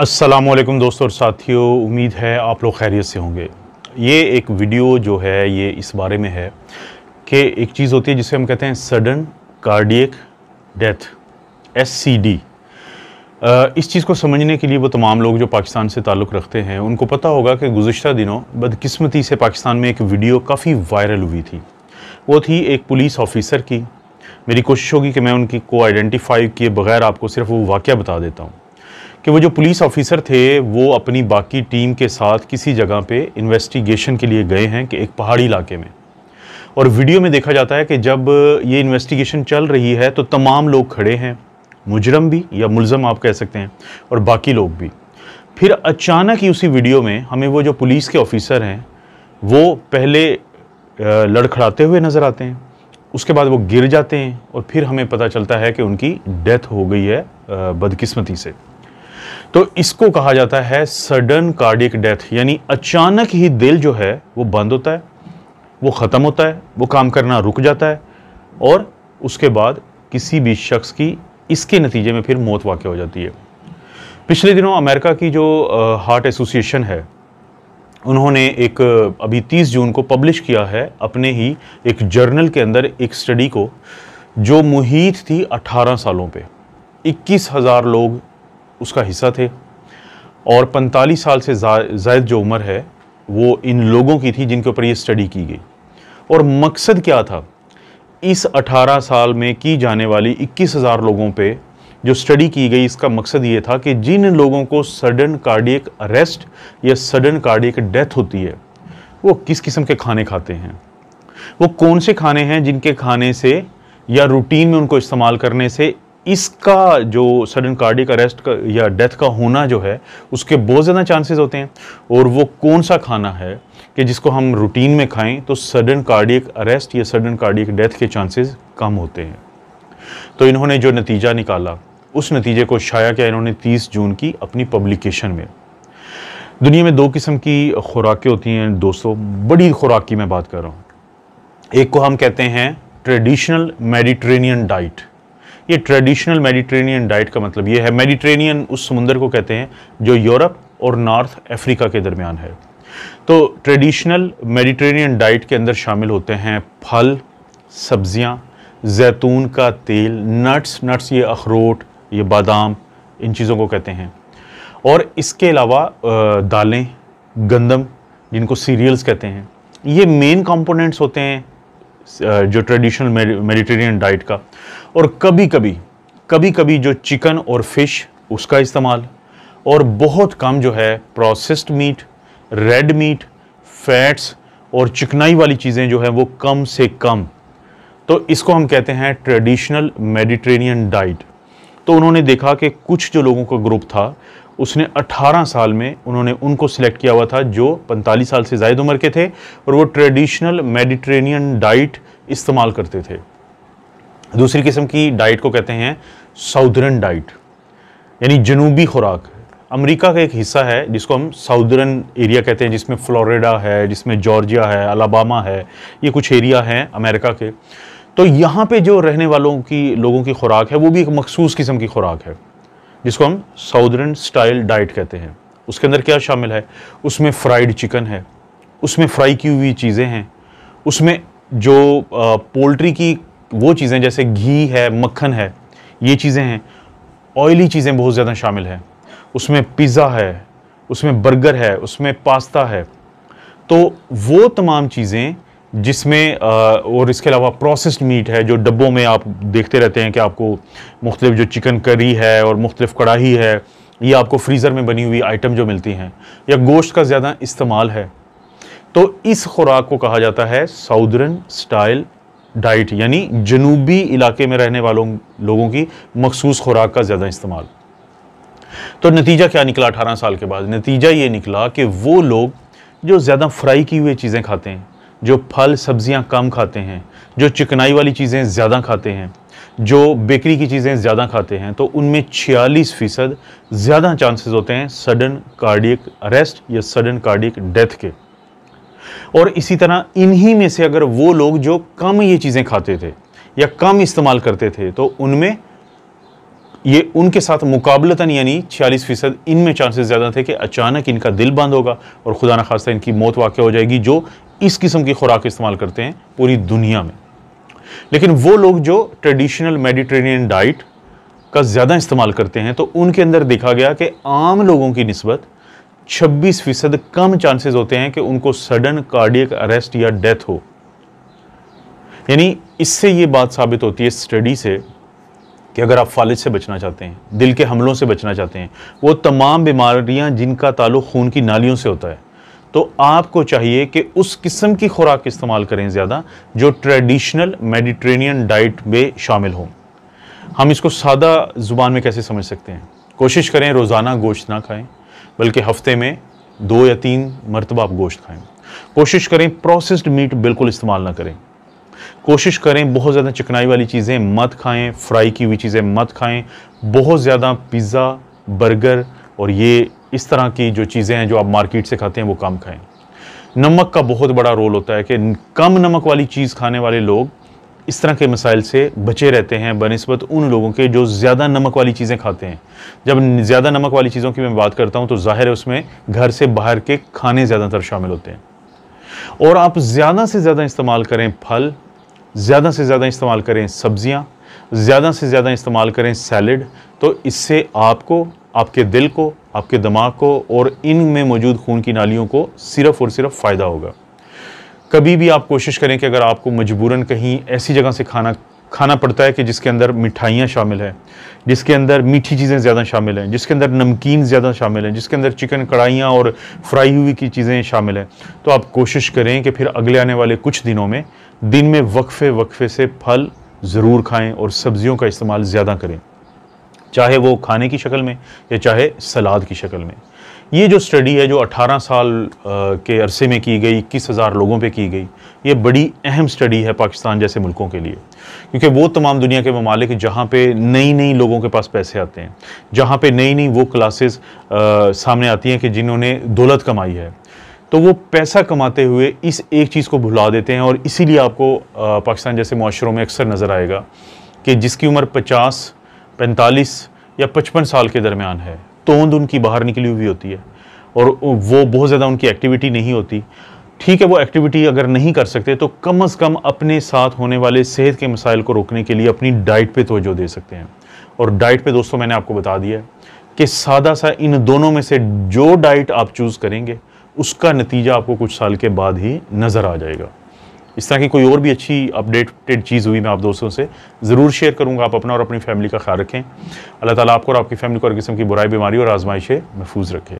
असलम दोस्तों और साथियों उम्मीद है आप लोग खैरियत से होंगे ये एक वीडियो जो है ये इस बारे में है कि एक चीज़ होती है जिसे हम कहते हैं सडन कार्डियक डेथ एस इस चीज़ को समझने के लिए वो तमाम लोग जो पाकिस्तान से ताल्लुक़ रखते हैं उनको पता होगा कि गुजशत दिनों बदकिस्मती से पाकिस्तान में एक वीडियो काफ़ी वायरल हुई थी वो थी एक पुलिस ऑफिसर की मेरी कोशिश होगी कि मैं उनकी को आइडेंटिफाई किए बगैर आपको सिर्फ वो वाक़ बता देता हूँ कि वो जो पुलिस ऑफिसर थे वो अपनी बाकी टीम के साथ किसी जगह पे इन्वेस्टिगेशन के लिए गए हैं कि एक पहाड़ी इलाके में और वीडियो में देखा जाता है कि जब ये इन्वेस्टिगेशन चल रही है तो तमाम लोग खड़े हैं मुजरम भी या मुलज़म आप कह सकते हैं और बाकी लोग भी फिर अचानक ही उसी वीडियो में हमें वो जो पुलिस के ऑफिसर हैं वो पहले लड़खड़ाते हुए नज़र आते हैं उसके बाद वो गिर जाते हैं और फिर हमें पता चलता है कि उनकी डेथ हो गई है बदकिस्मती से तो इसको कहा जाता है सडन कार्डिक डेथ यानी अचानक ही दिल जो है वो बंद होता है वो ख़त्म होता है वो काम करना रुक जाता है और उसके बाद किसी भी शख्स की इसके नतीजे में फिर मौत वाक़ हो जाती है पिछले दिनों अमेरिका की जो हार्ट एसोसिएशन है उन्होंने एक अभी तीस जून को पब्लिश किया है अपने ही एक जर्नल के अंदर एक स्टडी को जो मुहित थी अट्ठारह सालों पर इक्कीस हज़ार लोग उसका हिस्सा थे और 45 साल से जायद जो उम्र है वो इन लोगों की थी जिनके ऊपर ये स्टडी की गई और मकसद क्या था इस 18 साल में की जाने वाली 21,000 लोगों पे जो स्टडी की गई इसका मकसद ये था कि जिन लोगों को सडन कार्डियक अरेस्ट या सडन कार्डियक डेथ होती है वो किस किस्म के खाने खाते हैं वो कौन से खाने हैं जिनके खाने से या रूटीन में उनको इस्तेमाल करने से इसका जो सडन कार्डिक अरेस्ट का या डेथ का होना जो है उसके बहुत ज़्यादा चांसेस होते हैं और वो कौन सा खाना है कि जिसको हम रूटीन में खाएं तो सडन कार्डिक अरेस्ट या सडन कार्डिक डेथ के चांसेस कम होते हैं तो इन्होंने जो नतीजा निकाला उस नतीजे को शाया किया इन्होंने 30 जून की अपनी पब्लिकेशन में दुनिया में दो किस्म की खुराकें होती हैं दोस्तों बड़ी खुराक की मैं बात कर रहा हूँ एक को हम कहते हैं ट्रेडिशनल मेडिट्रेनियन डाइट ये ट्रेडिशनल मेडिटेरेनियन डाइट का मतलब ये है मेडिटेरेनियन उस समुंदर को कहते हैं जो यूरोप और नॉर्थ अफ्रीका के दरमियान है तो ट्रेडिशनल मेडिटेरेनियन डाइट के अंदर शामिल होते हैं फल सब्जियाँ जैतून का तेल नट्स नट्स ये अखरोट ये बादाम इन चीज़ों को कहते हैं और इसके अलावा दालें गंदम जिनको सीरियल्स कहते हैं ये मेन कंपोनेंट्स होते हैं जो ट्रेडिशनल मेडिटेरियन डाइट का और कभी कभी कभी कभी जो चिकन और फिश उसका इस्तेमाल और बहुत कम जो है processed meat red meat fats और चिकनाई वाली चीज़ें जो है वो कम से कम तो इसको हम कहते हैं ट्रेडिशनल मेडिटेरियन डाइट तो उन्होंने देखा कि कुछ जो लोगों का ग्रुप था उसने 18 साल में उन्होंने उनको सिलेक्ट किया हुआ था जो 45 साल से ज़ायद उम्र के थे और वो ट्रेडिशनल मेडिट्रेनियन डाइट इस्तेमाल करते थे दूसरी किस्म की डाइट को कहते हैं साउदर्न डाइट यानी जनूबी खुराक अमेरिका का एक हिस्सा है जिसको हम साउदर्न एरिया कहते हैं जिसमें फ्लोरिडा है जिसमें जॉर्जिया है अलाबामा है ये कुछ एरिया हैं अमेरिका के तो यहाँ पे जो रहने वालों की लोगों की खुराक है वो भी एक मखसूस किस्म की खुराक है जिसको हम साउदर्न स्टाइल डाइट कहते हैं उसके अंदर क्या शामिल है उसमें फ्राइड चिकन है उसमें फ्राई की हुई चीज़ें हैं उसमें जो पोल्ट्री की वो चीज़ें जैसे घी है मक्खन है ये चीज़ें हैं ऑयली चीज़ें बहुत ज़्यादा शामिल हैं उसमें पिज़्ज़ा है उसमें बर्गर है उसमें पास्ता है तो वो तमाम चीज़ें जिसमें और इसके अलावा प्रोसेस्ड मीट है जो डब्बों में आप देखते रहते हैं कि आपको मुख्तलिफ जो चिकन करी है और मुख्तलिफ कढ़ाही है ये आपको फ्रीज़र में बनी हुई आइटम जो मिलती हैं या गोश्त का ज़्यादा इस्तेमाल है तो इस खुराक को कहा जाता है साउदर्न स्टाइल डाइट यानी जनूबी इलाके में रहने वालों लोगों की मखसूस खुराक का ज़्यादा इस्तेमाल तो नतीजा क्या निकला अठारह साल के बाद नतीजा ये निकला कि वो लोग जो ज़्यादा फ्राई की हुई चीज़ें खाते हैं जो फल सब्जियां कम खाते हैं जो चिकनाई वाली चीज़ें ज़्यादा खाते हैं जो बेकरी की चीज़ें ज़्यादा खाते हैं तो उनमें छियालीस फ़ीसद ज़्यादा चांसेस होते हैं सडन कार्डियक अरेस्ट या सडन कार्डियक डेथ के और इसी तरह इन्हीं में से अगर वो लोग जो कम ये चीज़ें खाते थे या कम इस्तेमाल करते थे तो उनमें ये उनके साथ मुकाबलतन यानी छियालीस फ़ीसद इनमें चांसेस ज़्यादा थे कि अचानक इनका दिल बंद होगा और ख़ुदा न खास्ता इनकी मौत वाक़ हो जाएगी जो इस किस्म की खुराक इस्तेमाल करते हैं पूरी दुनिया में लेकिन वो लोग जो ट्रेडिशनल मेडिटेरेनियन डाइट का ज़्यादा इस्तेमाल करते हैं तो उनके अंदर देखा गया कि आम लोगों की नस्बत 26 फ़ीसद कम चांसेस होते हैं कि उनको सडन कार्डियक अरेस्ट या डेथ हो यानी इससे ये बात साबित होती है स्टडी से कि अगर आप फालिज से बचना चाहते हैं दिल के हमलों से बचना चाहते हैं वो तमाम बीमारियां जिनका ताल्लुक खून की नालियों से होता है तो आपको चाहिए कि उस किस्म की खुराक इस्तेमाल करें ज़्यादा जो ट्रेडिशनल मेडिट्रेनियन डाइट में शामिल हो हम इसको सादा ज़ुबान में कैसे समझ सकते हैं कोशिश करें रोज़ाना गोश्त ना खाएं बल्कि हफ्ते में दो या तीन मरतबा आप गोश्त खाएं कोशिश करें प्रोसेस्ड मीट बिल्कुल इस्तेमाल ना करें कोशिश करें बहुत ज़्यादा चिकनाई वाली चीज़ें मत खाएं फ्राई की हुई चीज़ें मत खाएं बहुत ज़्यादा पिज़्ज़ा बर्गर और ये इस तरह की जो चीज़ें हैं जो आप मार्केट से खाते हैं वो कम खाएं नमक का बहुत बड़ा रोल होता है कि कम नमक वाली चीज़ खाने वाले लोग इस तरह के मसाइल से बचे रहते हैं बनस्बत उन लोगों के जो ज़्यादा नमक वाली चीज़ें खाते हैं जब ज़्यादा नमक वाली चीज़ों की मैं बात करता हूँ तो ज़ाहिर है उसमें घर से बाहर के खाने ज़्यादातर शामिल होते हैं और आप ज़्यादा से ज़्यादा इस्तेमाल करें फल ज़्यादा से ज़्यादा इस्तेमाल करें सब्ज़ियाँ ज़्यादा से ज़्यादा इस्तेमाल करें सैलड तो इससे आपको आपके दिल को आपके दिमाग को और इन में मौजूद खून की नालियों को सिर्फ और सिर्फ फ़ायदा होगा कभी भी आप कोशिश करें कि अगर आपको मजबूरन कहीं ऐसी जगह से खाना खाना पड़ता है कि जिसके अंदर मिठाइयाँ शामिल हैं जिसके अंदर मीठी चीज़ें ज़्यादा शामिल हैं जिसके अंदर नमकीन ज़्यादा शामिल हैं जिसके अंदर चिकन कढ़ाइयाँ और फ्राई हुई की चीज़ें शामिल हैं तो आप कोशिश करें कि फिर अगले आने वाले कुछ दिनों में दिन में वक्फे वक्फे से फल ज़रूर खाएँ और सब्ज़ियों का इस्तेमाल ज़्यादा करें चाहे वो खाने की शक्ल में या चाहे सलाद की शक्ल में ये जो स्टडी है जो 18 साल के अरसे में की गई इक्कीस हज़ार लोगों पे की गई ये बड़ी अहम स्टडी है पाकिस्तान जैसे मुल्कों के लिए क्योंकि वो तमाम दुनिया के ममालिक जहाँ पे नई नई लोगों के पास पैसे आते हैं जहाँ पे नई नई वो क्लासेस सामने आती हैं कि जिन्होंने दौलत कमाई है तो वो पैसा कमाते हुए इस एक चीज़ को भुला देते हैं और इसीलिए आपको पाकिस्तान जैसे माशरों में अक्सर नज़र आएगा कि जिसकी उम्र पचास पैंतालीस या पचपन साल के दरमियान है तोंद उनकी बाहर निकली हुई होती है और वो बहुत ज़्यादा उनकी एक्टिविटी नहीं होती ठीक है वो एक्टिविटी अगर नहीं कर सकते तो कम अज़ कम अपने साथ होने वाले सेहत के मसाइल को रोकने के लिए अपनी डाइट पे तोजो दे सकते हैं और डाइट पे दोस्तों मैंने आपको बता दिया कि सादा सा इन दोनों में से जो डाइट आप चूज़ करेंगे उसका नतीजा आपको कुछ साल के बाद ही नज़र आ जाएगा इस तरह की कोई और भी अच्छी अपडेटेड चीज़ हुई मैं आप दोस्तों से ज़रूर शेयर करूँगा आप अपना और अपनी फैमिली का ख्याल रखें अल्लाह ताला आपको और आपकी फैमिली को हर किस्म की बुराई बीमारी और आजमाइशें महफूज रखें